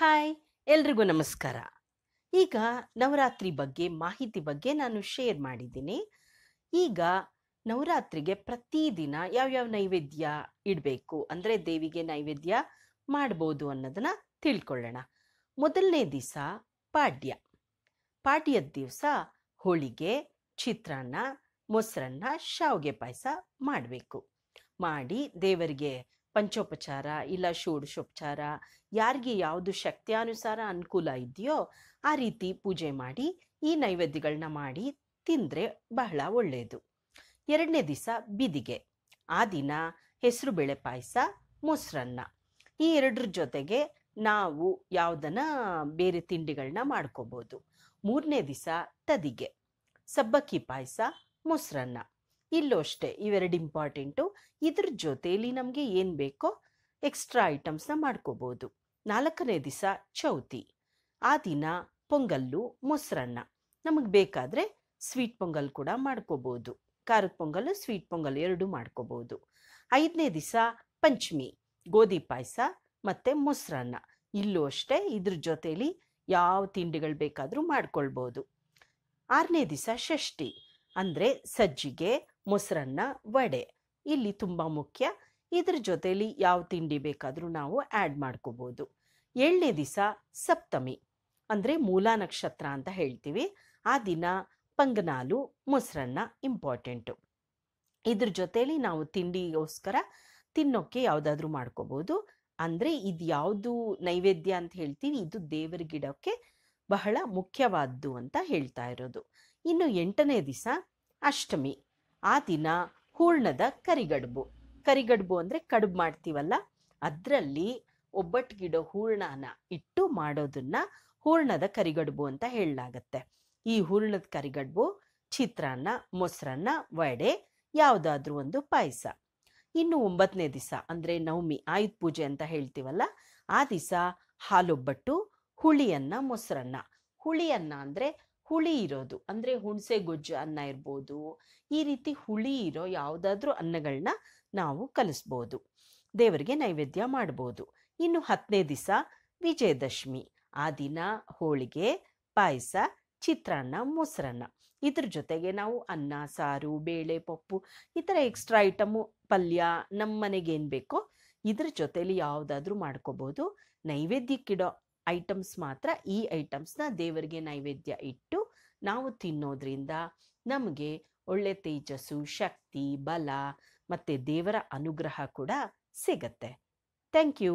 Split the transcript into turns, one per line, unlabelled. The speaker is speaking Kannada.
ಹಾಯ್ ಎಲ್ರಿಗೂ ನಮಸ್ಕಾರ ಈಗ ನವರಾತ್ರಿ ಬಗ್ಗೆ ಮಾಹಿತಿ ಬಗ್ಗೆ ನಾನು ಶೇರ್ ಮಾಡಿದ್ದೀನಿ ಈಗ ನವರಾತ್ರಿಗೆ ಪ್ರತಿದಿನ ಯಾವ್ಯಾವ ನೈವೇದ್ಯ ಇಡಬೇಕು ಅಂದರೆ ದೇವಿಗೆ ನೈವೇದ್ಯ ಮಾಡ್ಬೋದು ಅನ್ನೋದನ್ನ ತಿಳ್ಕೊಳ್ಳೋಣ ಮೊದಲನೇ ದಿವಸ ಪಾಡ್ಯ ಪಾಡ್ಯದ ದಿವಸ ಹೋಳಿಗೆ ಚಿತ್ರಾನ್ನ ಮೊಸರನ್ನ ಶಾವಿಗೆ ಪಾಯಸ ಮಾಡಬೇಕು ಮಾಡಿ ದೇವರಿಗೆ ಪಂಚೋಪಚಾರ ಇಲ್ಲ ಷೋಡಶೋಪಚಾರ ಯಾರಿಗೆ ಯಾವುದು ಶಕ್ತಿಯಾನುಸಾರ ಅನುಕೂಲ ಇದೆಯೋ ಆ ರೀತಿ ಪೂಜೆ ಮಾಡಿ ಈ ನೈವೇದ್ಯಗಳನ್ನ ಮಾಡಿ ತಿಂದರೆ ಬಹಳ ಒಳ್ಳೆಯದು ಎರಡನೇ ದಿವಸ ಬಿದಿಗೆ ಆ ದಿನ ಹೆಸರು ಬೇಳೆ ಪಾಯಸ ಮೊಸರನ್ನ ಈ ಎರಡರ ಜೊತೆಗೆ ನಾವು ಯಾವುದನ್ನ ಬೇರೆ ತಿಂಡಿಗಳನ್ನ ಮಾಡ್ಕೋಬೋದು ಮೂರನೇ ದಿವಸ ತದಿಗೆ ಸಬ್ಬಕ್ಕಿ ಪಾಯಸ ಮೊಸರನ್ನ ಇಲ್ಲೂ ಅಷ್ಟೇ ಇವೆರಡು ಇಂಪಾರ್ಟೆಂಟು ಇದ್ರ ಜೊತೆಯಲ್ಲಿ ನಮಗೆ ಏನು ಬೇಕೋ ಎಕ್ಸ್ಟ್ರಾ ಐಟಮ್ಸ್ನ ಮಾಡ್ಕೋಬೋದು ನಾಲ್ಕನೇ ದಿವಸ ಚೌತಿ ಆ ದಿನ ಪೊಂಗಲ್ಲು ಮೊಸರನ್ನ ನಮಗೆ ಬೇಕಾದರೆ ಸ್ವೀಟ್ ಪೊಂಗಲ್ ಕೂಡ ಮಾಡ್ಕೋಬೋದು ಖಾರದ ಪೊಂಗಲ್ಲು ಸ್ವೀಟ್ ಪೊಂಗಲ್ ಎರಡು ಮಾಡ್ಕೋಬೋದು ಐದನೇ ದಿವಸ ಪಂಚಮಿ ಗೋಧಿ ಪಾಯಸ ಮತ್ತು ಮೊಸರನ್ನ ಇಲ್ಲೂ ಅಷ್ಟೇ ಇದ್ರ ಜೊತೆಯಲ್ಲಿ ಯಾವ ತಿಂಡಿಗಳು ಬೇಕಾದರೂ ಮಾಡ್ಕೊಳ್ಬೋದು ಆರನೇ ದಿವಸ ಷಷ್ಠಿ ಅಂದರೆ ಸಜ್ಜಿಗೆ ಮೊಸರನ್ನ ವಡೆ ಇಲ್ಲಿ ತುಂಬ ಮುಖ್ಯ ಇದ್ರ ಜೊತೆಲಿ ಯಾವ ತಿಂಡಿ ಬೇಕಾದರೂ ನಾವು ಆ್ಯಡ್ ಮಾಡ್ಕೋಬೋದು ಏಳನೇ ದಿವಸ ಸಪ್ತಮಿ ಅಂದರೆ ಮೂಲ ನಕ್ಷತ್ರ ಅಂತ ಹೇಳ್ತೀವಿ ಆ ದಿನ ಪಂಗನಾಲು ಮೊಸರನ್ನ ಇಂಪಾರ್ಟೆಂಟು ಇದ್ರ ಜೊತೇಲಿ ನಾವು ತಿಂಡಿಗೋಸ್ಕರ ತಿನ್ನೋಕ್ಕೆ ಯಾವುದಾದ್ರೂ ಮಾಡ್ಕೋಬೋದು ಅಂದರೆ ಇದು ಯಾವುದು ನೈವೇದ್ಯ ಅಂತ ಹೇಳ್ತೀವಿ ಇದು ದೇವರ ಗಿಡಕ್ಕೆ ಬಹಳ ಮುಖ್ಯವಾದ್ದು ಅಂತ ಹೇಳ್ತಾ ಇರೋದು ಇನ್ನು ಎಂಟನೇ ದಿವಸ ಅಷ್ಟಮಿ ಆ ದಿನ ಹೂರ್ಣದ ಕರಿಗಡುಬು ಕರಿಗಡ್ಬು ಅಂದರೆ ಕಡುಬು ಮಾಡ್ತೀವಲ್ಲ ಅದರಲ್ಲಿ ಗಿಡ ಹೂರ್ಣನ ಇಟ್ಟು ಮಾಡೋದನ್ನ ಹೂರ್ಣದ ಕರಿಗಡುಬು ಅಂತ ಹೇಳಲಾಗತ್ತೆ ಈ ಹೂರ್ಣದ ಕರಿಗಡ್ಬು ಚಿತ್ರಾನ್ನ ಮೊಸರನ್ನ ವಡೆ ಯಾವುದಾದ್ರೂ ಒಂದು ಪಾಯಸ ಇನ್ನು ಒಂಬತ್ತನೇ ದಿವಸ ಅಂದರೆ ನವಮಿ ಆಯುಧ ಪೂಜೆ ಅಂತ ಹೇಳ್ತೀವಲ್ಲ ಆ ದಿವಸ ಹಾಲೊಬ್ಬಟ್ಟು ಹುಳಿಯನ್ನ ಮೊಸರನ್ನ ಹುಳಿಯನ್ನ ಅಂದರೆ ಹುಳಿ ಇರೋದು ಅಂದರೆ ಹುಣಸೆ ಗೊಜ್ಜು ಅನ್ನ ಇರ್ಬೋದು ಈ ರೀತಿ ಹುಳಿ ಇರೋ ಯಾವುದಾದ್ರೂ ಅನ್ನಗಳನ್ನ ನಾವು ಕಲಿಸ್ಬೋದು ದೇವರಿಗೆ ನೈವೇದ್ಯ ಮಾಡ್ಬೋದು ಇನ್ನು ಹತ್ತನೇ ದಿವಸ ವಿಜಯದಶಮಿ ಆ ದಿನ ಹೋಳಿಗೆ ಪಾಯಸ ಚಿತ್ರಾನ್ನ ಮೊಸರನ್ನ ಇದ್ರ ಜೊತೆಗೆ ನಾವು ಅನ್ನ ಸಾರು ಬೇಳೆ ಪಪ್ಪು ಈ ಥರ ಎಕ್ಸ್ಟ್ರಾ ಐಟಮು ಪಲ್ಯ ನಮ್ಮ ಏನ್ ಬೇಕೋ ಇದ್ರ ಜೊತೆಲಿ ಯಾವುದಾದ್ರೂ ಮಾಡ್ಕೋಬೋದು ನೈವೇದ್ಯಕ್ಕಿಡೋ ಐಟಮ್ಸ್ ಮಾತ್ರ ಈ ಐಟಮ್ಸ್ನ ದೇವರಿಗೆ ನೈವೇದ್ಯ ಇಟ್ಟು ನಾವು ತಿನ್ನೋದ್ರಿಂದ ನಮಗೆ ಒಳ್ಳೆ ತೇಜಸ್ಸು ಶಕ್ತಿ ಬಲ ಮತ್ತು ದೇವರ ಅನುಗ್ರಹ ಕೂಡ ಸಿಗತ್ತೆ ಥ್ಯಾಂಕ್ ಯು